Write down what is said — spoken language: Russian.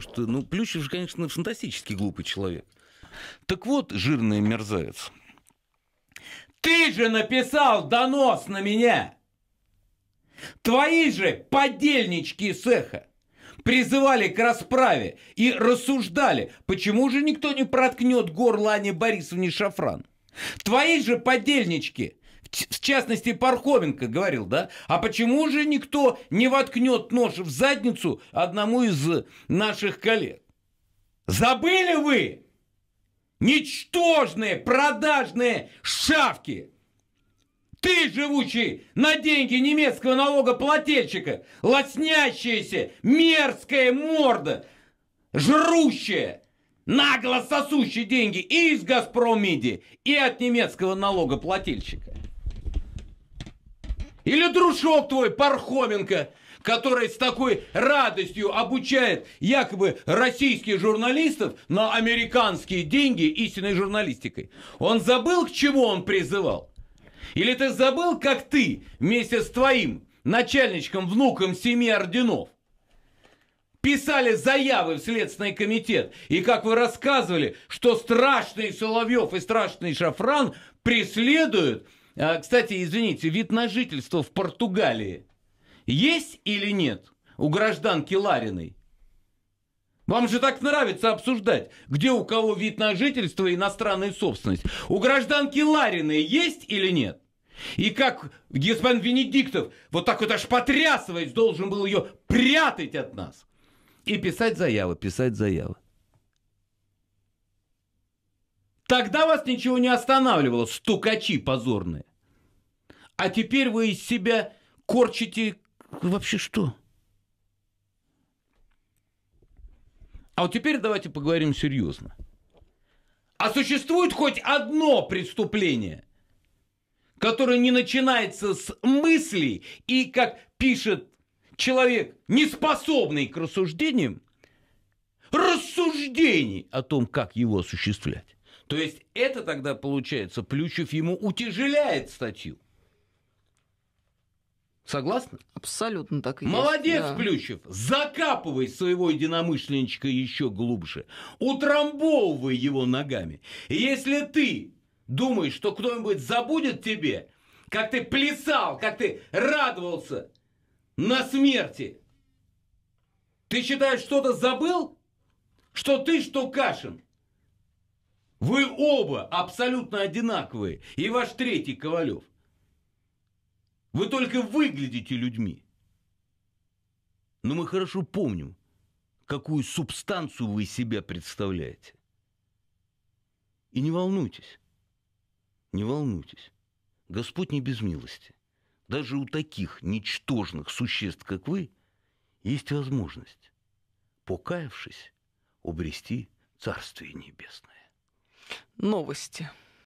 что, ну, Плющев же, конечно, фантастически глупый человек. Так вот, жирный мерзавец. Ты же написал донос на меня! Твои же подельнички из эхо призывали к расправе и рассуждали, почему же никто не проткнет горло Ане Борисовне Шафран. Твои же подельнички в частности, Пархоменко говорил, да? А почему же никто не воткнет нож в задницу одному из наших коллег? Забыли вы? Ничтожные, продажные шавки! Ты, живущий на деньги немецкого налогоплательщика, лоснящаяся, мерзкая морда, жрущая, нагло сосущие деньги и из «Газпромиди», и от немецкого налогоплательщика. Или дружок твой, Пархоменко, который с такой радостью обучает якобы российских журналистов на американские деньги истинной журналистикой. Он забыл, к чему он призывал? Или ты забыл, как ты вместе с твоим начальничком, внуком семи орденов, писали заявы в Следственный комитет, и как вы рассказывали, что страшный Соловьев и страшный Шафран преследуют а, кстати, извините, вид на жительство в Португалии есть или нет у гражданки Лариной? Вам же так нравится обсуждать, где у кого вид на жительство и иностранная собственность. У гражданки Лариной есть или нет? И как господин Венедиктов вот так вот аж потрясываясь должен был ее прятать от нас. И писать заявы, писать заявы. Тогда вас ничего не останавливало, стукачи позорные. А теперь вы из себя корчите вообще что? А вот теперь давайте поговорим серьезно. А существует хоть одно преступление, которое не начинается с мыслей и, как пишет человек, неспособный к рассуждениям, рассуждений о том, как его осуществлять. То есть это тогда получается, Плющев ему утяжеляет статью. Согласна? Абсолютно так и Молодец, есть. Да. Плющев! Закапывай своего единомышленничка еще глубже. Утрамбовывай его ногами. И если ты думаешь, что кто-нибудь забудет тебе, как ты плясал, как ты радовался на смерти, ты считаешь, что-то забыл? Что ты, что Кашин? Вы оба абсолютно одинаковые. И ваш третий Ковалев – вы только выглядите людьми. Но мы хорошо помним, какую субстанцию вы себя представляете. И не волнуйтесь, не волнуйтесь. Господь не без милости. Даже у таких ничтожных существ, как вы, есть возможность, покаявшись, обрести Царствие Небесное. Новости.